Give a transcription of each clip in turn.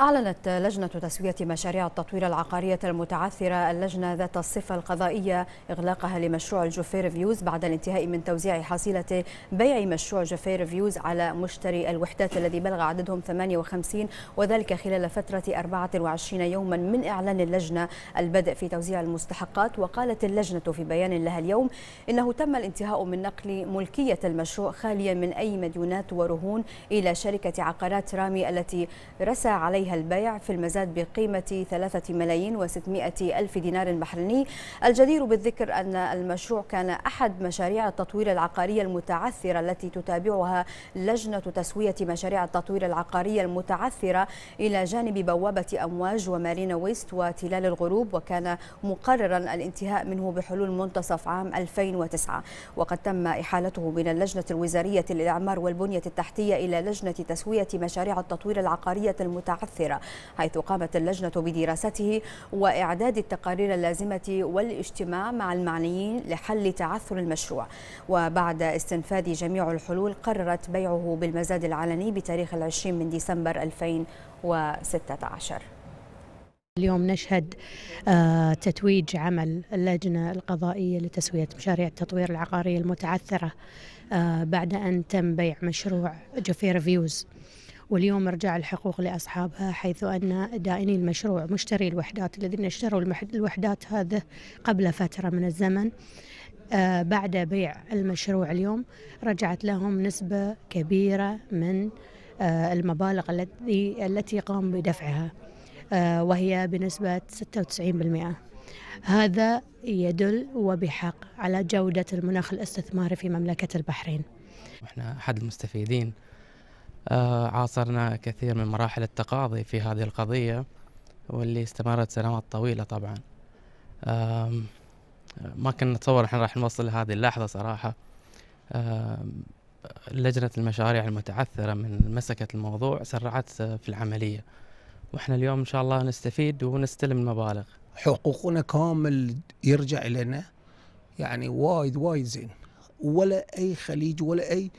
أعلنت لجنة تسوية مشاريع التطوير العقارية المتعثرة اللجنة ذات الصفة القضائية إغلاقها لمشروع جوفير فيوز بعد الانتهاء من توزيع حصيلة بيع مشروع جوفير فيوز على مشتري الوحدات الذي بلغ عددهم 58 وذلك خلال فترة 24 يوما من إعلان اللجنة البدء في توزيع المستحقات وقالت اللجنة في بيان لها اليوم إنه تم الانتهاء من نقل ملكية المشروع خاليا من أي مديونات ورهون إلى شركة عقارات رامي التي رسى عليها عليها البيع في المزاد بقيمة 3 ملايين و600 ألف دينار بحريني الجدير بالذكر أن المشروع كان أحد مشاريع التطوير العقاري المتعثرة التي تتابعها لجنة تسوية مشاريع التطوير العقاري المتعثرة إلى جانب بوابة أمواج ومارينا ويست وتلال الغروب وكان مقررا الانتهاء منه بحلول منتصف عام 2009 وقد تم إحالته من اللجنة الوزارية للإعمار والبنية التحتية إلى لجنة تسوية مشاريع التطوير العقارية المتعثرة مؤثرة حيث قامت اللجنة بدراسته وإعداد التقارير اللازمة والاجتماع مع المعنيين لحل تعثر المشروع وبعد استنفاذ جميع الحلول قررت بيعه بالمزاد العلني بتاريخ العشرين من ديسمبر 2016 اليوم نشهد آه، تتويج عمل اللجنة القضائية لتسوية مشاريع التطوير العقاري المتعثرة آه، بعد أن تم بيع مشروع جفير فيوز واليوم ارجاع الحقوق لاصحابها حيث ان دائني المشروع مشتري الوحدات الذين اشتروا الوحدات هذه قبل فتره من الزمن آه، بعد بيع المشروع اليوم رجعت لهم نسبه كبيره من آه، المبالغ التي التي قام بدفعها آه، وهي بنسبه 96% هذا يدل وبحق على جودة المناخ الاستثماري في مملكة البحرين. احنا أحد المستفيدين آه، عاصرنا كثير من مراحل التقاضي في هذه القضية واللي استمرت سنوات طويلة طبعا ما كنا نتصور احنا راح نوصل لهذه اللحظة صراحة لجنة المشاريع المتعثرة من مسكت الموضوع سرعت في العملية واحنا اليوم ان شاء الله نستفيد ونستلم المبالغ حقوقنا كامل يرجع لنا يعني وايد وايد زين ولا اي خليج ولا اي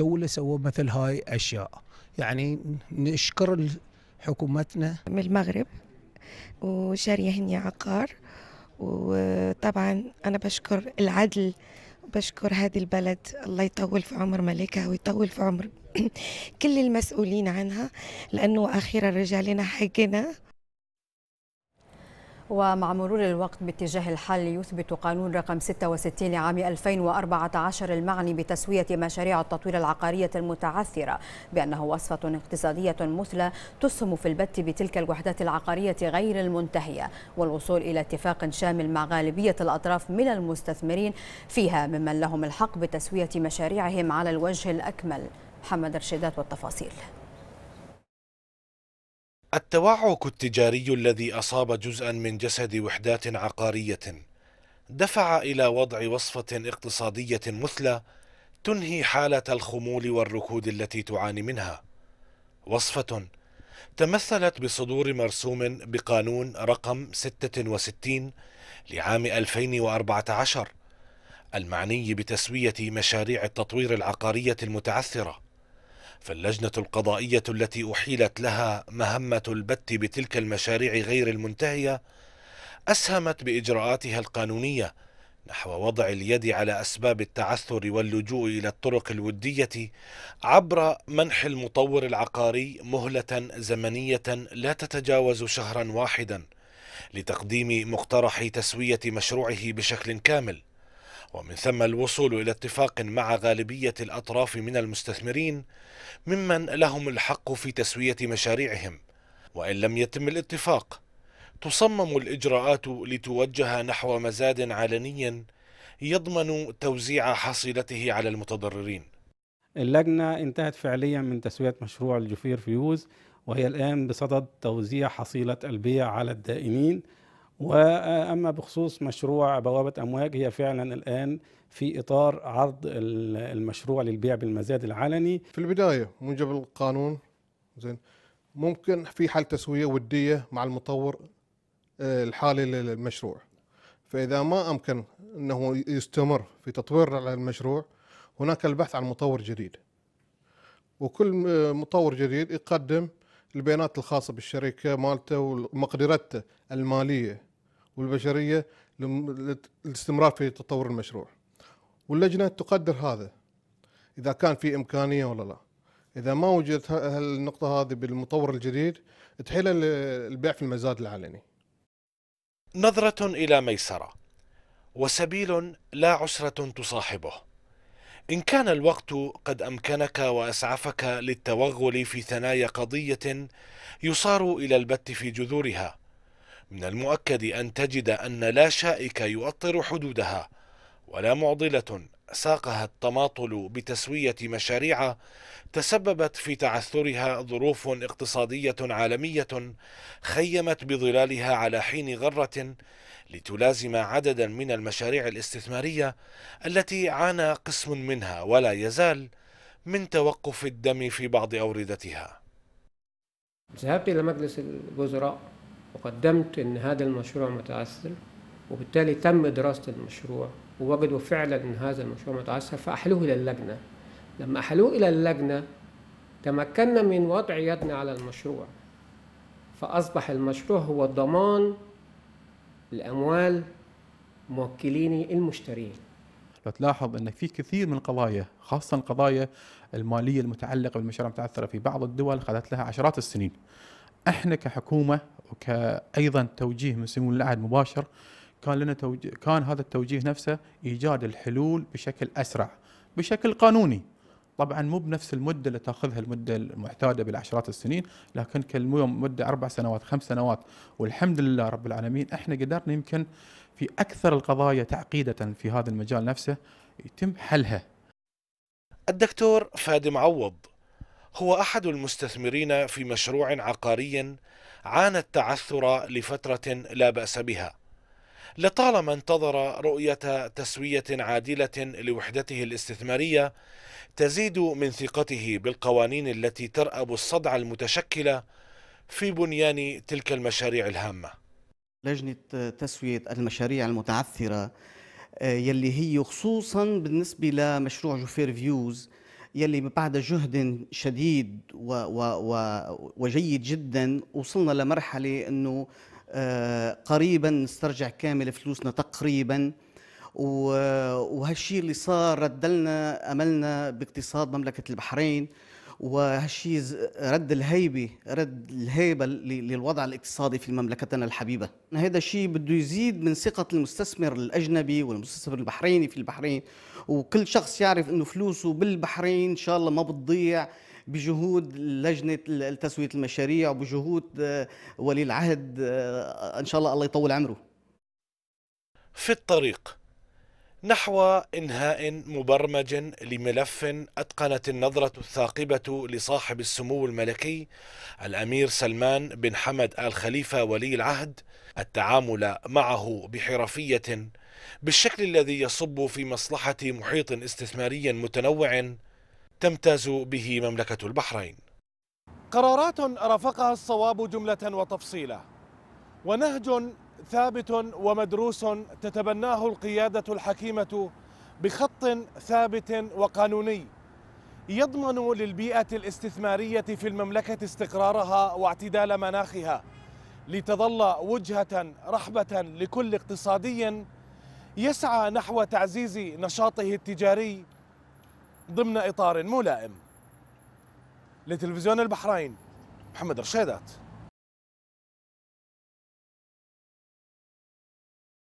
دوله سووا مثل هاي اشياء يعني نشكر حكومتنا من المغرب وجاريه هني عقار وطبعا انا بشكر العدل بشكر هذه البلد الله يطول في عمر ملكها ويطول في عمر كل المسؤولين عنها لانه اخيرا رجع لنا حقنا ومع مرور الوقت باتجاه الحل يثبت قانون رقم 66 لعام 2014 المعني بتسوية مشاريع التطوير العقارية المتعثرة بأنه وصفة اقتصادية مثلى تسهم في البت بتلك الوحدات العقارية غير المنتهية والوصول إلى اتفاق شامل مع غالبية الأطراف من المستثمرين فيها ممن لهم الحق بتسوية مشاريعهم على الوجه الأكمل محمد رشيدات والتفاصيل التوعك التجاري الذي أصاب جزءا من جسد وحدات عقارية دفع إلى وضع وصفة اقتصادية مثلى تنهي حالة الخمول والركود التي تعاني منها وصفة تمثلت بصدور مرسوم بقانون رقم 66 لعام 2014 المعني بتسوية مشاريع التطوير العقارية المتعثرة فاللجنة القضائية التي أحيلت لها مهمة البت بتلك المشاريع غير المنتهية أسهمت بإجراءاتها القانونية نحو وضع اليد على أسباب التعثر واللجوء إلى الطرق الودية عبر منح المطور العقاري مهلة زمنية لا تتجاوز شهرا واحدا لتقديم مقترح تسوية مشروعه بشكل كامل ومن ثم الوصول إلى اتفاق مع غالبية الأطراف من المستثمرين ممن لهم الحق في تسوية مشاريعهم وإن لم يتم الاتفاق تصمم الإجراءات لتوجه نحو مزاد علني يضمن توزيع حصيلته على المتضررين اللجنة انتهت فعليا من تسوية مشروع الجفير فيوز وهي الآن بصدد توزيع حصيلة البيع على الدائنين واما بخصوص مشروع بوابه امواج هي فعلا الان في اطار عرض المشروع للبيع بالمزاد العلني في البدايه موجب القانون زين ممكن في حل تسويه وديه مع المطور آه، الحالي للمشروع فاذا ما امكن انه يستمر في تطوير المشروع هناك البحث عن مطور جديد وكل مطور جديد يقدم البيانات الخاصة بالشركة مالته ومقدرته المالية والبشريه للاستمرار في تطور المشروع. واللجنه تقدر هذا اذا كان في امكانيه ولا لا. اذا ما وجدت هالنقطه هذه بالمطور الجديد تحيله البيع في المزاد العلني. نظره الى ميسره وسبيل لا عسره تصاحبه. إن كان الوقت قد أمكنك وأسعفك للتوغل في ثنايا قضية يصار إلى البت في جذورها من المؤكد أن تجد أن لا شائك يؤطر حدودها ولا معضلة ساقها التماطل بتسوية مشاريع تسببت في تعثرها ظروف اقتصادية عالمية خيمت بظلالها على حين غرة لتلازم عددا من المشاريع الاستثمارية التي عانى قسم منها ولا يزال من توقف الدم في بعض أوردتها ذهبت إلى مجلس الوزراء وقدمت أن هذا المشروع متعثر وبالتالي تم دراسة المشروع ووجدوا فعلا أن هذا المشروع متعثر فأحلوه إلى اللجنة لما أحلوه إلى اللجنة تمكنا من وضع يدنا على المشروع فأصبح المشروع هو ضمان الأموال موكليني المشترين لو تلاحظ أن في كثير من القضايا خاصة القضايا المالية المتعلقة بالمشاريع المتعثرة في بعض الدول خذت لها عشرات السنين احنا كحكومة وكايضا توجيه من سمو العهد مباشر كان لنا توجيه كان هذا التوجيه نفسه ايجاد الحلول بشكل اسرع بشكل قانوني طبعا مو بنفس المده اللي تاخذها المده المعتاده بالعشرات السنين لكن كل يوم مده اربع سنوات خمس سنوات والحمد لله رب العالمين احنا قدرنا يمكن في اكثر القضايا تعقيده في هذا المجال نفسه يتم حلها. الدكتور فادي معوض هو احد المستثمرين في مشروع عقاري عانى التعثر لفترة لا بأس بها لطالما انتظر رؤية تسوية عادلة لوحدته الاستثمارية تزيد من ثقته بالقوانين التي ترأب الصدع المتشكلة في بنيان تلك المشاريع الهامة لجنة تسوية المشاريع المتعثرة آه، يلي هي خصوصا بالنسبة لمشروع جوفير فيوز يلي بعد جهد شديد و و و وجيد جدا وصلنا لمرحله انه آه، قريبا نسترجع كامل فلوسنا تقريبا وهالشيء اللي صار ردلنا املنا باقتصاد مملكه البحرين وهالشيء رد الهيبه رد الهيبه للوضع الاقتصادي في مملكتنا الحبيبه هذا الشيء بده يزيد من ثقه المستثمر الاجنبي والمستثمر البحريني في البحرين وكل شخص يعرف انه فلوسه بالبحرين ان شاء الله ما بتضيع بجهود لجنة تسوية المشاريع وبجهود آه، ولي العهد آه، إن شاء الله الله يطول عمره في الطريق نحو انهاء مبرمج لملف اتقنت النظره الثاقبه لصاحب السمو الملكي الامير سلمان بن حمد ال خليفه ولي العهد التعامل معه بحرفيه بالشكل الذي يصب في مصلحه محيط استثماري متنوع تمتاز به مملكه البحرين. قرارات رافقها الصواب جمله وتفصيلا ونهج ثابت ومدروس تتبناه القيادة الحكيمة بخط ثابت وقانوني يضمن للبيئة الاستثمارية في المملكة استقرارها واعتدال مناخها لتظل وجهة رحبة لكل اقتصادي يسعى نحو تعزيز نشاطه التجاري ضمن إطار ملائم لتلفزيون البحرين محمد رشيدات